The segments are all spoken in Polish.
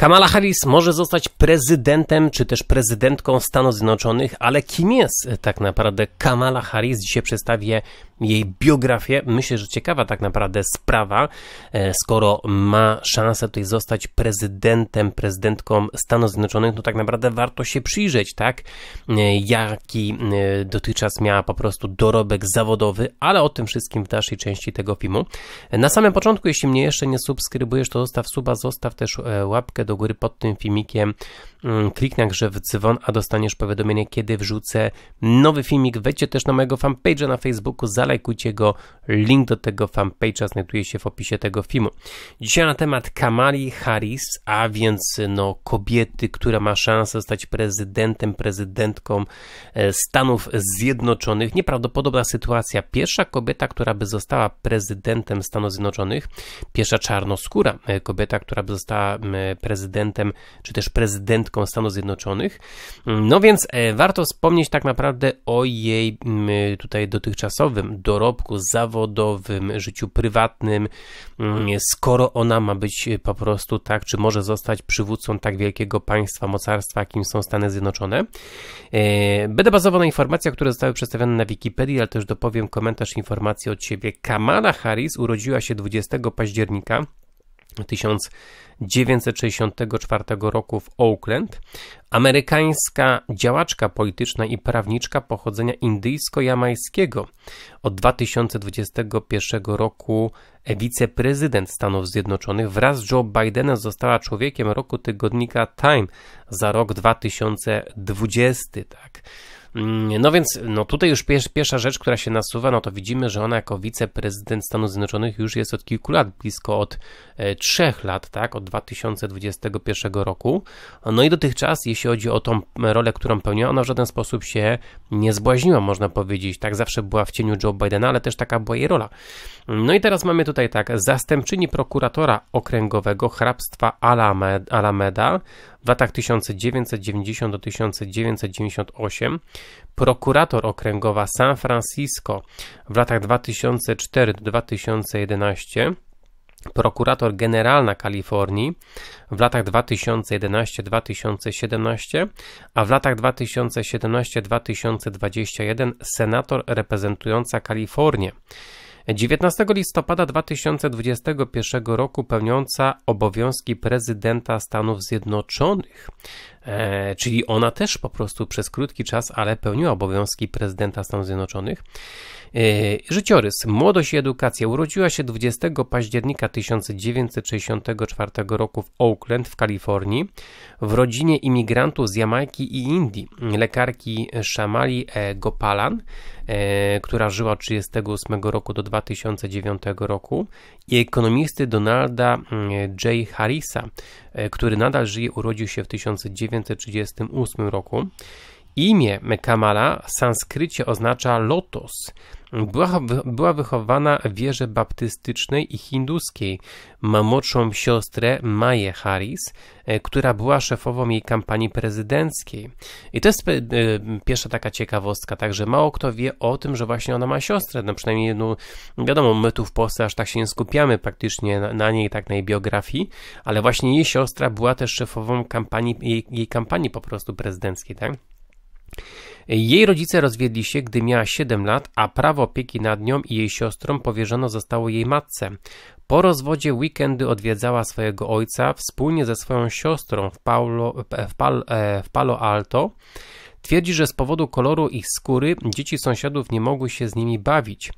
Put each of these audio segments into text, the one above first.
Kamala Harris może zostać prezydentem czy też prezydentką Stanów Zjednoczonych, ale kim jest tak naprawdę Kamala Harris? Dzisiaj przedstawię jej biografię. Myślę, że ciekawa tak naprawdę sprawa, e, skoro ma szansę tutaj zostać prezydentem, prezydentką Stanów Zjednoczonych, to tak naprawdę warto się przyjrzeć, tak, e, jaki e, dotychczas miała po prostu dorobek zawodowy, ale o tym wszystkim w dalszej części tego filmu. Na samym początku, jeśli mnie jeszcze nie subskrybujesz, to zostaw suba, zostaw też łapkę do góry pod tym filmikiem, Mm, Kliknij że w dzwon, a dostaniesz powiadomienie, kiedy wrzucę nowy filmik. Wejdźcie też na mojego fanpage'a na Facebooku, zalajkujcie go. Link do tego fanpage'a znajduje się w opisie tego filmu. Dzisiaj na temat Kamali Harris, a więc no, kobiety, która ma szansę stać prezydentem, prezydentką e, Stanów Zjednoczonych. Nieprawdopodobna sytuacja. Pierwsza kobieta, która by została prezydentem Stanów Zjednoczonych, pierwsza czarnoskóra e, kobieta, która by została prezydentem, czy też prezydentką prezydentom Stanów Zjednoczonych. Mm, no więc e, warto wspomnieć tak naprawdę o jej mm, tutaj dotychczasowym dorobku zawodowym, życiu prywatnym, mm, skoro ona ma być e, po prostu tak, czy może zostać przywódcą tak wielkiego państwa, mocarstwa, jakim są Stany Zjednoczone. E, będę bazował na informacjach, które zostały przedstawione na Wikipedii, ale też dopowiem komentarz informacji od siebie. Kamala Harris urodziła się 20 października 1964 roku w Oakland, amerykańska działaczka polityczna i prawniczka pochodzenia indyjsko-jamańskiego. Od 2021 roku wiceprezydent Stanów Zjednoczonych wraz z Joe Bidenem została człowiekiem roku tygodnika Time za rok 2020. Tak. Mm, no więc, no tutaj już pierwsza rzecz, która się nasuwa, no to widzimy, że ona jako wiceprezydent Stanów Zjednoczonych już jest od kilku lat, blisko od e, trzech lat, tak, od 2021 roku. No i dotychczas, jeśli chodzi o tą rolę, którą pełniła, ona w żaden sposób się nie zbłaźniła, można powiedzieć. Tak zawsze była w cieniu Joe Bidena, ale też taka była jej rola. No i teraz mamy tutaj tak, zastępczyni prokuratora okręgowego hrabstwa Alameda, w latach 1990-1998 prokurator okręgowa San Francisco w latach 2004-2011 prokurator generalna Kalifornii w latach 2011-2017, a w latach 2017-2021 senator reprezentująca Kalifornię. 19 listopada 2021 roku pełniąca obowiązki prezydenta Stanów Zjednoczonych, e, czyli ona też po prostu przez krótki czas, ale pełniła obowiązki prezydenta Stanów Zjednoczonych, E, życiorys, młodość i edukacja. Urodziła się 20 października 1964 roku w Oakland w Kalifornii w rodzinie imigrantów z Jamajki i Indii, lekarki Shamali e. Gopalan, e, która żyła od 1938 roku do 2009 roku i ekonomisty Donalda mm, J. Harrisa, który nadal żyje, urodził się w 1938 roku. Imię Kamala w sanskrycie oznacza lotos. Była, była wychowana w wierze baptystycznej i hinduskiej. Ma młodszą siostrę Maję Harris, e, która była szefową jej kampanii prezydenckiej. I to jest e, pierwsza taka ciekawostka, także mało kto wie o tym, że właśnie ona ma siostrę, no przynajmniej jedną, wiadomo, my tu w Polsce aż tak się nie skupiamy praktycznie na, na niej, tak na jej biografii, ale właśnie jej siostra była też szefową kampanii, jej, jej kampanii po prostu prezydenckiej, tak? Jej rodzice rozwiedli się, gdy miała 7 lat, a prawo opieki nad nią i jej siostrą powierzono zostało jej matce. Po rozwodzie weekendy odwiedzała swojego ojca wspólnie ze swoją siostrą w, Paulo, w, Pal, e, w Palo Alto. Twierdzi, że z powodu koloru ich skóry dzieci sąsiadów nie mogły się z nimi bawić.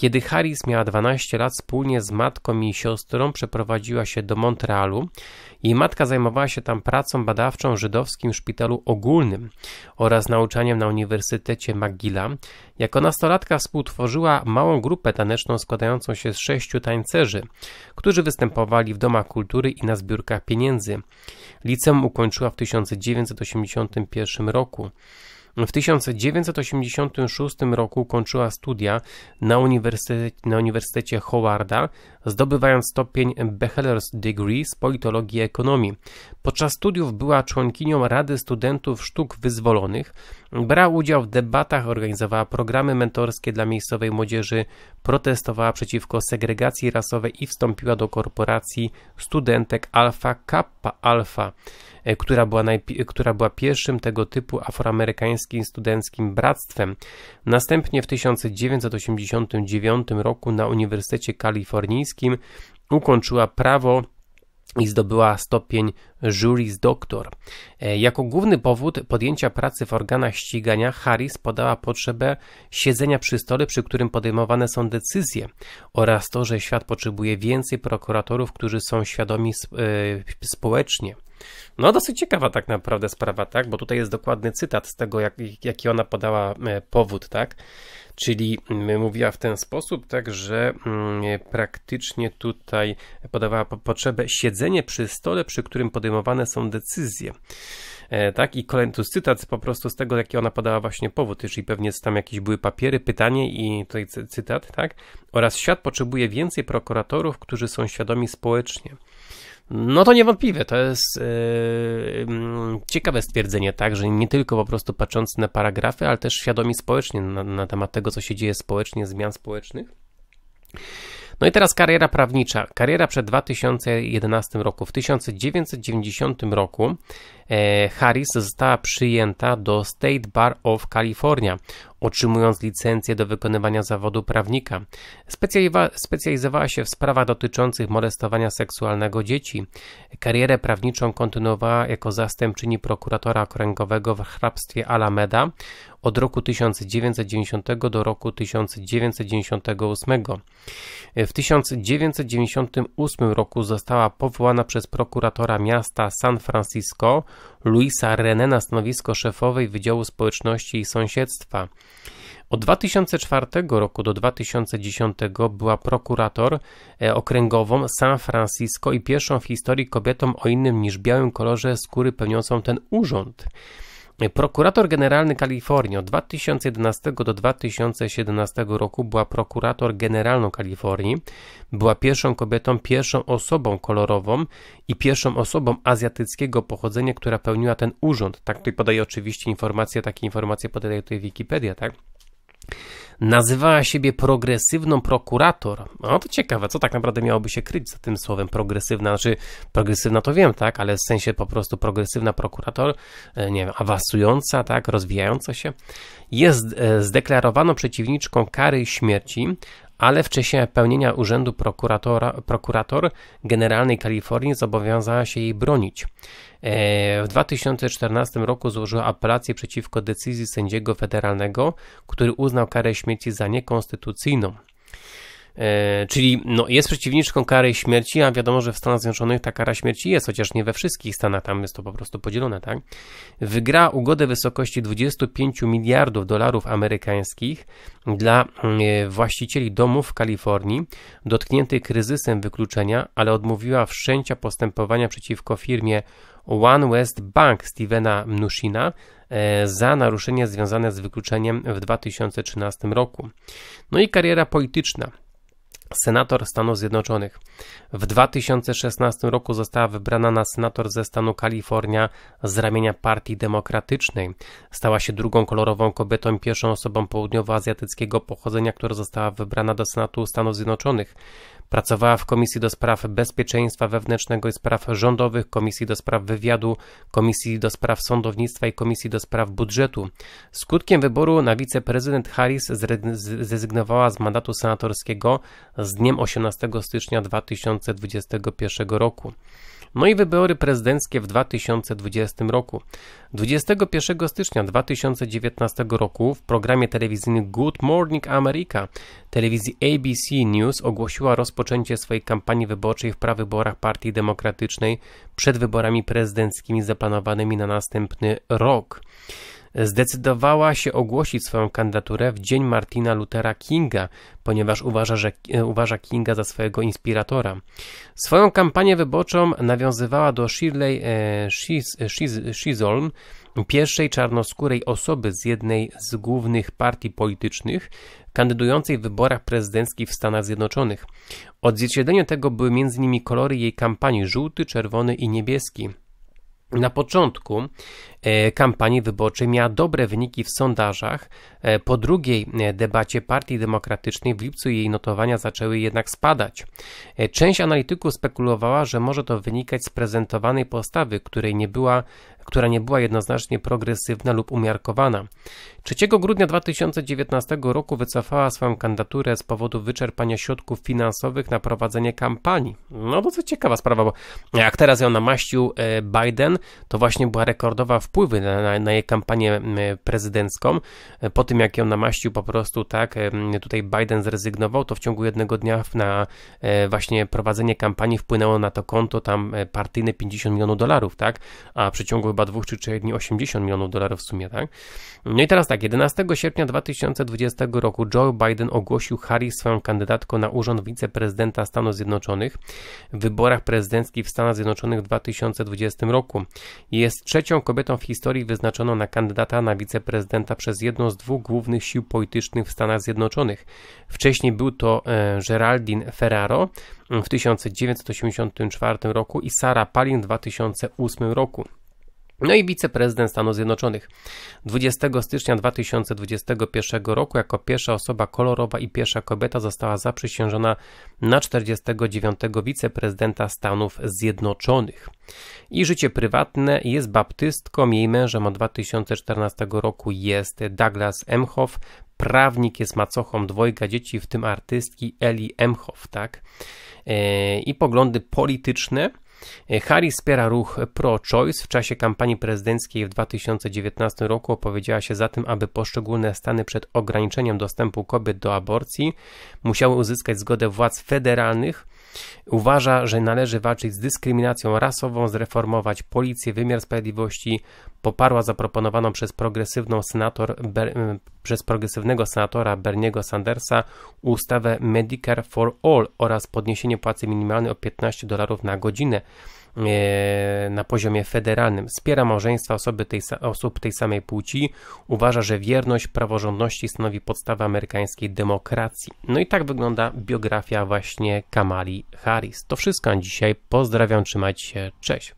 Kiedy Harris miała 12 lat, wspólnie z matką i siostrą przeprowadziła się do Montrealu. Jej matka zajmowała się tam pracą badawczą w żydowskim szpitalu ogólnym oraz nauczaniem na Uniwersytecie McGilla. Jako nastolatka współtworzyła małą grupę taneczną składającą się z sześciu tańcerzy, którzy występowali w domach kultury i na zbiórkach pieniędzy. Liceum ukończyła w 1981 roku. W 1986 roku kończyła studia na, uniwersytecie, na Uniwersytecie Howarda, zdobywając stopień Bachelor's Degree z politologii i ekonomii. Podczas studiów była członkinią Rady Studentów Sztuk Wyzwolonych, brała udział w debatach, organizowała programy mentorskie dla miejscowej młodzieży, protestowała przeciwko segregacji rasowej i wstąpiła do korporacji studentek Alpha Kappa Alpha, e, która była, która była pierwszym tego typu afroamerykańskim studenckim bractwem. Następnie w 1989 roku na Uniwersytecie Kalifornijskim ukończyła prawo i zdobyła stopień juris doctor. E, jako główny powód podjęcia pracy w organach ścigania Harris podała potrzebę siedzenia przy stole, przy którym podejmowane są decyzje oraz to, że świat potrzebuje więcej prokuratorów, którzy są świadomi e, społecznie. No, dosyć ciekawa tak naprawdę sprawa, tak? Bo tutaj jest dokładny cytat z tego, jak, jaki ona podała e, powód, tak? Czyli mm, mówiła w ten sposób, tak, że mm, praktycznie tutaj podawała potrzebę siedzenie przy stole, przy którym podejmowane są decyzje. E, tak, i kolejny tu cytat po prostu z tego, jaki ona podała właśnie powód, czyli pewnie tam jakieś były papiery, pytanie i tutaj cytat, tak? Oraz świat potrzebuje więcej prokuratorów, którzy są świadomi społecznie. No to niewątpliwie, to jest yy, ciekawe stwierdzenie, tak, że nie tylko po prostu patrząc na paragrafy, ale też świadomi społecznie na, na temat tego, co się dzieje społecznie, zmian społecznych. No i teraz kariera prawnicza. Kariera przed 2011 roku. W 1990 roku E, Harris została przyjęta do State Bar of California, otrzymując licencję do wykonywania zawodu prawnika. Specjalizowała się w sprawach dotyczących molestowania seksualnego dzieci. Karierę prawniczą kontynuowała jako zastępczyni prokuratora okręgowego w hrabstwie Alameda od roku 1990 do roku 1998. W 1998 roku została powołana przez prokuratora miasta San Francisco Luisa René na stanowisko szefowej Wydziału Społeczności i Sąsiedztwa. Od 2004 roku do 2010 była prokurator e, okręgową San Francisco i pierwszą w historii kobietą o innym niż białym kolorze skóry pełniącą ten urząd. Prokurator Generalny Kalifornii od 2011 do 2017 roku była prokurator generalną Kalifornii, była pierwszą kobietą, pierwszą osobą kolorową i pierwszą osobą azjatyckiego pochodzenia, która pełniła ten urząd. Tak tutaj podaje oczywiście informacje, takie informacje podaje tutaj Wikipedia, tak? nazywała siebie progresywną prokurator. No to ciekawe, co tak naprawdę miałoby się kryć za tym słowem progresywna, znaczy progresywna to wiem, tak, ale w sensie po prostu progresywna prokurator, e, nie wiem, awansująca, tak, rozwijająca się, jest e, zdeklarowaną przeciwniczką kary śmierci, ale w czasie pełnienia urzędu prokuratora, prokurator generalnej Kalifornii zobowiązała się jej bronić. E, w 2014 roku złożyła apelację przeciwko decyzji sędziego federalnego, który uznał karę śmierci za niekonstytucyjną. E, czyli no, jest przeciwniczką kary śmierci, a wiadomo, że w Stanach Zjednoczonych ta kara śmierci jest, chociaż nie we wszystkich Stanach, tam jest to po prostu podzielone, tak? Wygra ugodę wysokości 25 miliardów dolarów amerykańskich dla mm, e, właścicieli domów w Kalifornii dotkniętych kryzysem wykluczenia, ale odmówiła wszczęcia postępowania przeciwko firmie One West Bank Stevena Mnuchina e, za naruszenia związane z wykluczeniem w 2013 roku. No i kariera polityczna senator Stanów Zjednoczonych. W 2016 roku została wybrana na senator ze stanu Kalifornia z ramienia Partii Demokratycznej. Stała się drugą kolorową kobietą i pierwszą osobą południowoazjatyckiego pochodzenia, która została wybrana do Senatu Stanów Zjednoczonych. Pracowała w Komisji do Spraw Bezpieczeństwa Wewnętrznego i Spraw Rządowych, Komisji do Spraw Wywiadu, Komisji do Spraw Sądownictwa i Komisji do Spraw Budżetu. Skutkiem wyboru na wiceprezydent Harris zrezygnowała z mandatu senatorskiego z dniem 18 stycznia 2021 roku. No i wybory prezydenckie w 2020 roku. 21 stycznia 2019 roku w programie telewizyjnym Good Morning America telewizji ABC News ogłosiła rozpoczęcie swojej kampanii wyborczej w prawyborach Partii Demokratycznej przed wyborami prezydenckimi zaplanowanymi na następny rok zdecydowała się ogłosić swoją kandydaturę w dzień Martina Luthera Kinga, ponieważ uważa, że, e, uważa Kinga za swojego inspiratora. Swoją kampanię wyborczą nawiązywała do Shirley e, Shiz, e, e, Shizolm, pierwszej czarnoskórej osoby z jednej z głównych partii politycznych kandydującej w wyborach prezydenckich w Stanach Zjednoczonych. Odzwierciedleniem tego były m.in. kolory jej kampanii żółty, czerwony i niebieski. Na początku e, kampanii wyborczej miała dobre wyniki w sondażach. E, po drugiej e, debacie Partii Demokratycznej w lipcu jej notowania zaczęły jednak spadać. Część analityków spekulowała, że może to wynikać z prezentowanej postawy, której nie była która nie była jednoznacznie progresywna lub umiarkowana. 3 grudnia 2019 roku wycofała swoją kandydaturę z powodu wyczerpania środków finansowych na prowadzenie kampanii. No to co ciekawa sprawa, bo jak teraz ją namaścił e, Biden, to właśnie była rekordowa wpływy na, na, na jej kampanię prezydencką. E, po tym jak ją namaścił po prostu tak, e, tutaj Biden zrezygnował, to w ciągu jednego dnia na właśnie prowadzenie kampanii wpłynęło na to konto tam partyjne 50 milionów dolarów, tak? A w przeciągu chyba dwóch czy trzech dni 80 milionów dolarów w sumie, tak? No i teraz tak, 11 sierpnia 2020 roku Joe Biden ogłosił Harris swoją kandydatką na urząd wiceprezydenta Stanów Zjednoczonych w wyborach prezydenckich w Stanach Zjednoczonych w 2020 roku. Jest trzecią kobietą w historii wyznaczoną na kandydata na wiceprezydenta przez jedną z dwóch głównych sił politycznych w Stanach Zjednoczonych. Wcześniej był to e, Geraldine Ferraro w 1984 roku i Sara Palin w 2008 roku. No i wiceprezydent Stanów Zjednoczonych. 20 stycznia 2021 roku jako pierwsza osoba kolorowa i pierwsza kobieta została zaprzysiężona na 49 wiceprezydenta Stanów Zjednoczonych. I życie prywatne jest baptystką, jej mężem od 2014 roku jest Douglas Emhoff, prawnik, jest macochą dwojga dzieci, w tym artystki Eli Emhoff, tak? E, I poglądy polityczne E, Harris wspiera ruch pro-choice. W czasie kampanii prezydenckiej w 2019 roku opowiedziała się za tym, aby poszczególne stany przed ograniczeniem dostępu kobiet do aborcji musiały uzyskać zgodę władz federalnych Uważa, że należy walczyć z dyskryminacją rasową, zreformować policję, wymiar sprawiedliwości. Poparła zaproponowaną przez, progresywną senator, Ber, przez progresywnego senatora Berniego Sandersa ustawę Medicare for All oraz podniesienie płacy minimalnej o 15 dolarów na godzinę. E, na poziomie federalnym wspiera małżeństwa osoby tej, osób tej samej płci, uważa, że wierność praworządności stanowi podstawę amerykańskiej demokracji. No i tak wygląda biografia właśnie Kamali Harris. To wszystko na dzisiaj. Pozdrawiam, trzymajcie się, cześć.